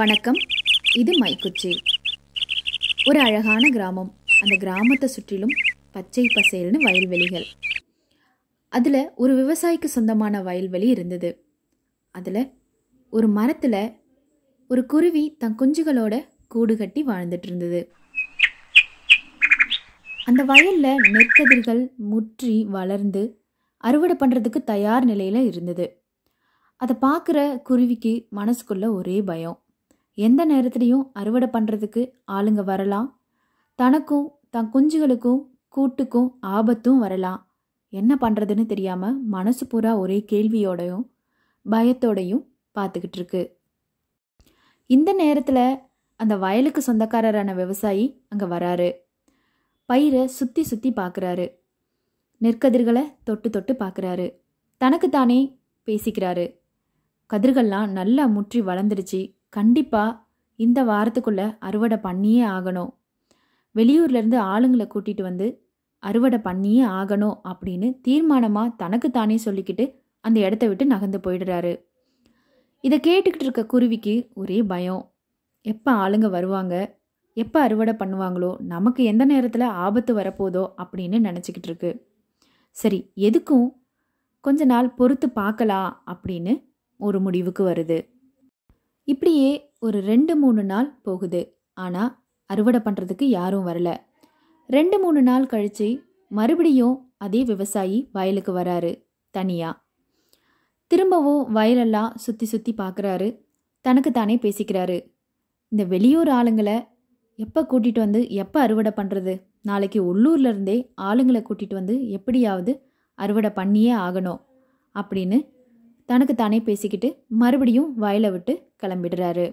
வணக்கம் இது மைக்குச்சி ஒரு அழகான கிராமம் அந்த கிராமத்தை சுற்றிலும் பச்சை பசேல்னு வயல்வெளிகள் அதில் ஒரு விவசாயிக்கு சொந்தமான வயல்வெளி இருந்தது அதில் ஒரு மரத்தில் ஒரு குருவி தன் குஞ்சுகளோட கூடு கட்டி வாழ்ந்துட்டு இருந்தது அந்த வயலில் நெற்கதிர்கள் முற்றி வளர்ந்து அறுவடை பண்ணுறதுக்கு தயார் நிலையில் இருந்தது அதை பார்க்குற குருவிக்கு மனசுக்குள்ளே ஒரே பயம் எந்த நேரத்துலையும் அறுவடை பண்ணுறதுக்கு ஆளுங்க வரலாம் தனக்கும் தன் குஞ்சுகளுக்கும் கூட்டுக்கும் ஆபத்தும் வரலாம் என்ன பண்ணுறதுன்னு தெரியாமல் மனசு பூரா ஒரே கேள்வியோடையும் பயத்தோடையும் பார்த்துக்கிட்டு இருக்கு இந்த நேரத்தில் அந்த வயலுக்கு சொந்தக்காரரான விவசாயி அங்கே வராரு பயிரை சுற்றி சுற்றி பார்க்குறாரு நெற்கதிர்களை தொட்டு தொட்டு பார்க்குறாரு தனக்குத்தானே பேசிக்கிறாரு கதிர்கள்லாம் நல்லா முற்றி வளர்ந்துருச்சு கண்டிப்பாக இந்த வாரத்துக்குள்ளே அறுவடை பண்ணியே ஆகணும் வெளியூர்லேருந்து ஆளுங்களை கூட்டிகிட்டு வந்து அறுவடை பண்ணியே ஆகணும் அப்படின்னு தீர்மானமாக தனக்கு தானே சொல்லிக்கிட்டு அந்த இடத்த விட்டு நகர்ந்து போயிடுறாரு இதை கேட்டுக்கிட்டு இருக்க குருவிக்கு ஒரே பயம் எப்போ ஆளுங்க வருவாங்க எப்போ அறுவடை பண்ணுவாங்களோ நமக்கு எந்த நேரத்தில் ஆபத்து வரப்போதோ அப்படின்னு நினச்சிக்கிட்டு இருக்கு சரி எதுக்கும் கொஞ்ச நாள் பொறுத்து பார்க்கலாம் அப்படின்னு ஒரு முடிவுக்கு வருது இப்படியே ஒரு ரெண்டு மூணு நாள் போகுது ஆனால் அறுவடை பண்ணுறதுக்கு யாரும் வரல ரெண்டு மூணு நாள் கழித்து மறுபடியும் அதே விவசாயி வயலுக்கு வராரு தனியாக திரும்பவும் வயலெல்லாம் சுற்றி சுற்றி பார்க்குறாரு தனக்கு தானே பேசிக்கிறாரு இந்த வெளியூர் ஆளுங்களை எப்போ கூட்டிகிட்டு வந்து எப்போ அறுவடை பண்ணுறது நாளைக்கு உள்ளூர்லேருந்தே ஆளுங்களை கூட்டிகிட்டு வந்து எப்படியாவது அறுவடை பண்ணியே ஆகணும் அப்படின்னு தனக்கு தானே பேசிக்கிட்டு மறுபடியும் வயலை விட்டு கிளம்பிடுறாரு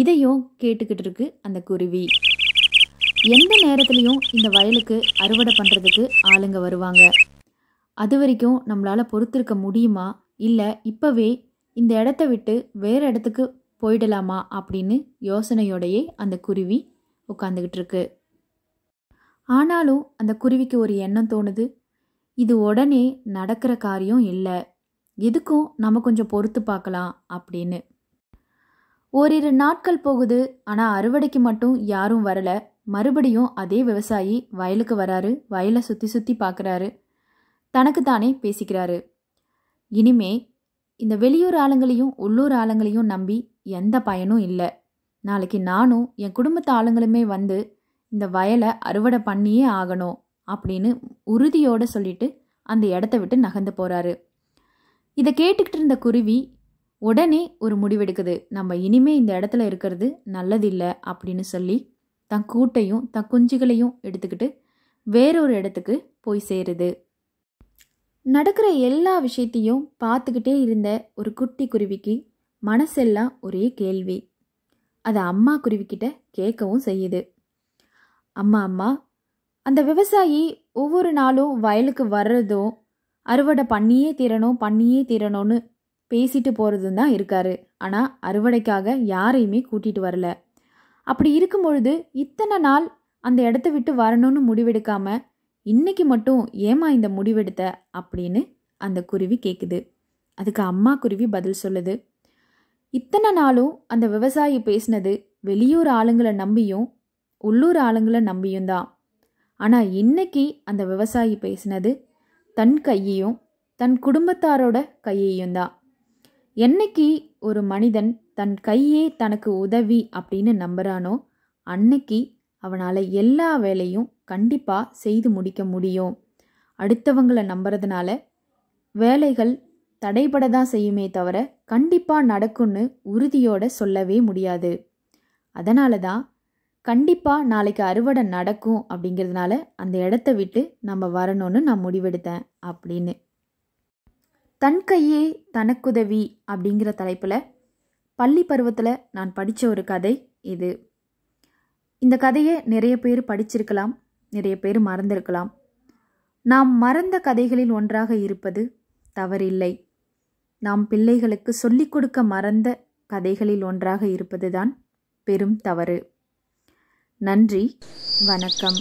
இதையும் கேட்டுக்கிட்டு இருக்கு அந்த குருவி எந்த நேரத்துலையும் இந்த வயலுக்கு அறுவடை பண்ணுறதுக்கு ஆளுங்க வருவாங்க அது வரைக்கும் நம்மளால் பொறுத்திருக்க முடியுமா இல்லை இப்போவே இந்த இடத்த விட்டு வேறு இடத்துக்கு போயிடலாமா அப்படின்னு யோசனையோடையே அந்த குருவி உட்காந்துக்கிட்டு இருக்கு ஆனாலும் அந்த குருவிக்கு ஒரு எண்ணம் தோணுது இது உடனே நடக்கிற காரியம் இல்லை எதுக்கும் நம்ம கொஞ்சம் பொறுத்து பார்க்கலாம் அப்படின்னு ஓரிரு நாட்கள் போகுது ஆனால் அறுவடைக்கு மட்டும் யாரும் வரல மறுபடியும் அதே விவசாயி வயலுக்கு வராரு வயலை சுற்றி சுற்றி பார்க்குறாரு தனக்கு தானே பேசிக்கிறாரு இனிமே இந்த வெளியூர் ஆளுங்களையும் உள்ளூர் ஆளுங்களையும் நம்பி எந்த பயனும் இல்லை நாளைக்கு நானும் என் குடும்பத்து ஆளுங்களுமே வந்து இந்த வயலை அறுவடை பண்ணியே ஆகணும் அப்படின்னு உறுதியோடு சொல்லிட்டு அந்த இடத்த விட்டு நகர்ந்து போகிறாரு இதை கேட்டுக்கிட்டு இருந்த குருவி உடனே ஒரு முடிவெடுக்குது நம்ம இனிமே இந்த இடத்துல இருக்கிறது நல்லதில்லை அப்படின்னு சொல்லி தன் கூட்டையும் தன் குஞ்சுகளையும் எடுத்துக்கிட்டு வேறொரு இடத்துக்கு போய் சேருது நடக்கிற எல்லா விஷயத்தையும் பார்த்துக்கிட்டே இருந்த ஒரு குட்டி குருவிக்கு மனசெல்லாம் ஒரே கேள்வி அதை அம்மா குருவிக்கிட்ட கேட்கவும் செய்யுது அம்மா அம்மா அந்த விவசாயி ஒவ்வொரு நாளும் வயலுக்கு வர்றதும் அறுவடை பண்ணியே தீரணும் பண்ணியே தீரணும்னு பேசிட்டு போகிறது தான் இருக்காரு ஆனால் அறுவடைக்காக யாரையுமே கூட்டிகிட்டு வரல அப்படி இருக்கும் பொழுது இத்தனை நாள் அந்த இடத்த விட்டு வரணும்னு முடிவெடுக்காம இன்னைக்கு மட்டும் ஏமா இந்த முடிவெடுத்த அப்படின்னு அந்த குருவி கேட்குது அதுக்கு அம்மா குருவி பதில் சொல்லுது இத்தனை நாளும் அந்த விவசாயி பேசினது வெளியூர் ஆளுங்களை நம்பியும் உள்ளூர் ஆளுங்களை நம்பியும் தான் ஆனால் இன்னைக்கு அந்த விவசாயி பேசினது தன் கையையும் தன் குடும்பத்தாரோட கையையும் தான் என்னைக்கு ஒரு மனிதன் தன் கையே தனக்கு உதவி அப்படின்னு நம்புகிறானோ அன்னைக்கு அவனால் எல்லா வேலையும் கண்டிப்பாக செய்து முடிக்க முடியும் அடுத்தவங்களை நம்புறதுனால வேலைகள் தடைபட தான் செய்யுமே தவிர கண்டிப்பாக நடக்கும்னு உறுதியோட சொல்லவே முடியாது அதனால தான் கண்டிப்பாக நாளைக்கு அறுவடை நடக்கும் அப்படிங்கிறதுனால அந்த இடத்த விட்டு நம்ம வரணும்னு நான் முடிவெடுத்தேன் அப்படின்னு தன் கையே தனக்குதவி அப்படிங்கிற தலைப்பில் பள்ளி பருவத்தில் நான் படித்த ஒரு கதை இது இந்த கதையை நிறைய பேர் படிச்சிருக்கலாம் நிறைய பேர் மறந்திருக்கலாம் நாம் மறந்த கதைகளில் ஒன்றாக இருப்பது தவறில்லை நாம் பிள்ளைகளுக்கு சொல்லிக் கொடுக்க மறந்த கதைகளில் ஒன்றாக இருப்பதுதான் பெரும் தவறு நன்றி வணக்கம்